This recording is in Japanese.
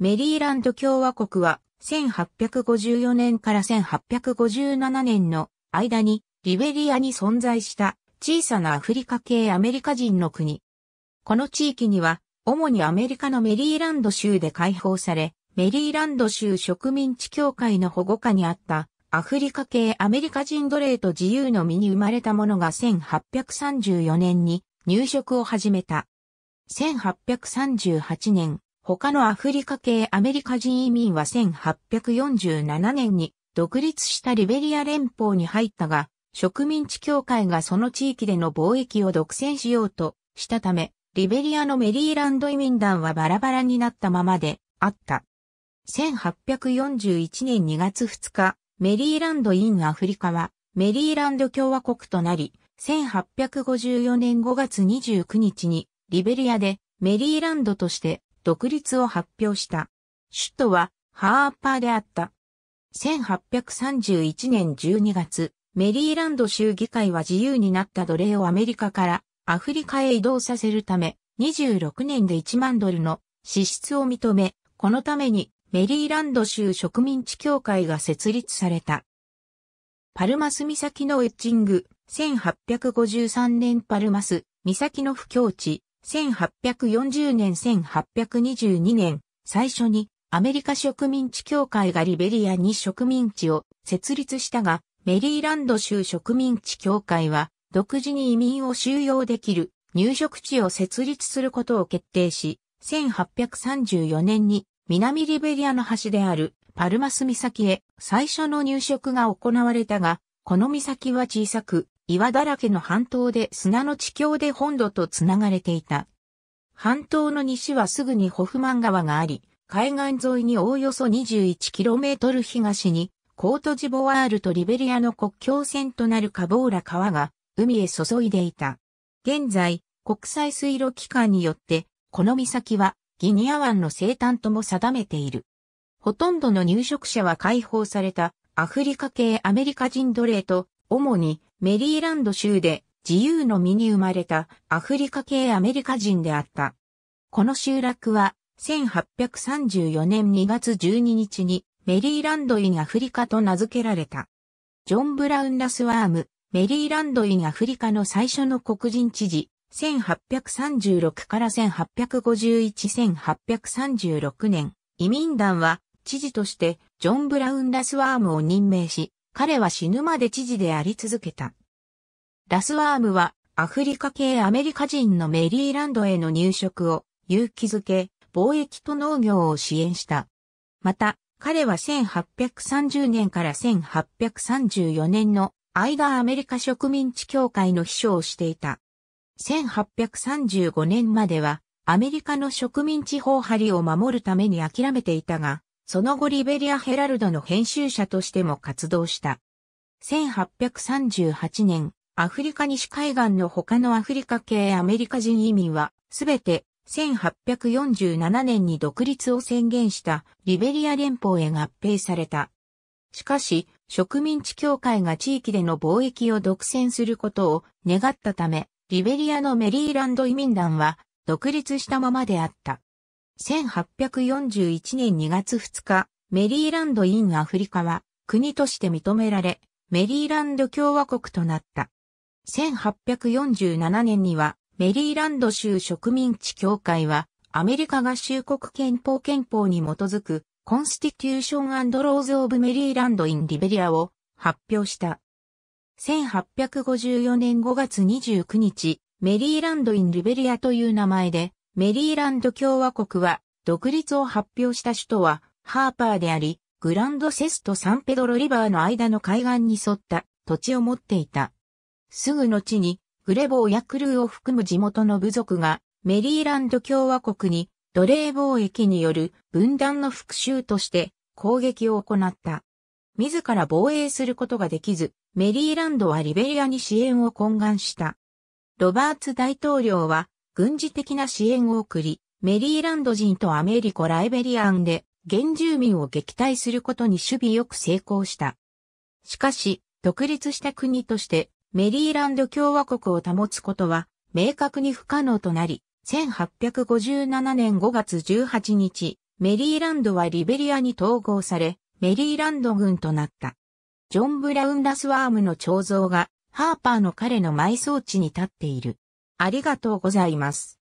メリーランド共和国は1854年から1857年の間にリベリアに存在した小さなアフリカ系アメリカ人の国。この地域には主にアメリカのメリーランド州で解放され、メリーランド州植民地協会の保護下にあったアフリカ系アメリカ人奴隷と自由の身に生まれた者が1834年に入植を始めた。1838年、他のアフリカ系アメリカ人移民は1847年に独立したリベリア連邦に入ったが、植民地協会がその地域での貿易を独占しようとしたため、リベリアのメリーランド移民団はバラバラになったままであった。1841年2月2日、メリーランド・イン・アフリカはメリーランド共和国となり、1854年5月29日にリベリアでメリーランドとして独立を発表した。首都はハーパーであった。1831年12月、メリーランド州議会は自由になった奴隷をアメリカからアフリカへ移動させるため、26年で1万ドルの支出を認め、このためにメリーランド州植民地協会が設立された。パルマス岬のウェッジング、1853年パルマス岬の不況地、1840年1822年、最初にアメリカ植民地協会がリベリアに植民地を設立したが、メリーランド州植民地協会は独自に移民を収容できる入植地を設立することを決定し、1834年に南リベリアの橋であるパルマス岬へ最初の入植が行われたが、この岬は小さく、岩だらけの半島で砂の地境で本土とつながれていた。半島の西はすぐにホフマン川があり、海岸沿いにおおよそ 21km 東に、コートジボワールとリベリアの国境線となるカボーラ川が海へ注いでいた。現在、国際水路機関によって、この岬はギニア湾の生誕とも定めている。ほとんどの入植者は解放されたアフリカ系アメリカ人奴隷と主にメリーランド州で自由の身に生まれたアフリカ系アメリカ人であった。この集落は1834年2月12日にメリーランドインアフリカと名付けられた。ジョン・ブラウン・ラスワーム、メリーランドインアフリカの最初の黒人知事、1836から1851-1836年、移民団は知事としてジョン・ブラウン・ラスワームを任命し、彼は死ぬまで知事であり続けた。ラスワームはアフリカ系アメリカ人のメリーランドへの入植を勇気づけ、貿易と農業を支援した。また、彼は1830年から1834年の間アメリカ植民地協会の秘書をしていた。1835年まではアメリカの植民地法張りを守るために諦めていたが、その後リベリアヘラルドの編集者としても活動した。1838年、アフリカ西海岸の他のアフリカ系アメリカ人移民は、すべて1847年に独立を宣言したリベリア連邦へ合併された。しかし、植民地協会が地域での貿易を独占することを願ったため、リベリアのメリーランド移民団は独立したままであった。1841年2月2日、メリーランド・イン・アフリカは国として認められ、メリーランド共和国となった。1847年には、メリーランド州植民地協会は、アメリカ合衆国憲法憲法に基づく、コンスティテューションローズ・オブ・メリーランド・イン・リベリアを発表した。1854年5月29日、メリーランド・イン・リベリアという名前で、メリーランド共和国は、独立を発表した首都は、ハーパーであり、グランドセスとサンペドロリバーの間の海岸に沿った土地を持っていた。すぐ後に、グレボーやクルーを含む地元の部族が、メリーランド共和国に、奴隷貿易による分断の復讐として攻撃を行った。自ら防衛することができず、メリーランドはリベリアに支援を懇願した。ロバーツ大統領は軍事的な支援を送り、メリーランド人とアメリコ・ライベリアンで原住民を撃退することに守備よく成功した。しかし、独立した国としてメリーランド共和国を保つことは明確に不可能となり、1857年5月18日、メリーランドはリベリアに統合され、メリーランド軍となった。ジョン・ブラウン・ラスワームの彫像が、ハーパーの彼の埋葬地に立っている。ありがとうございます。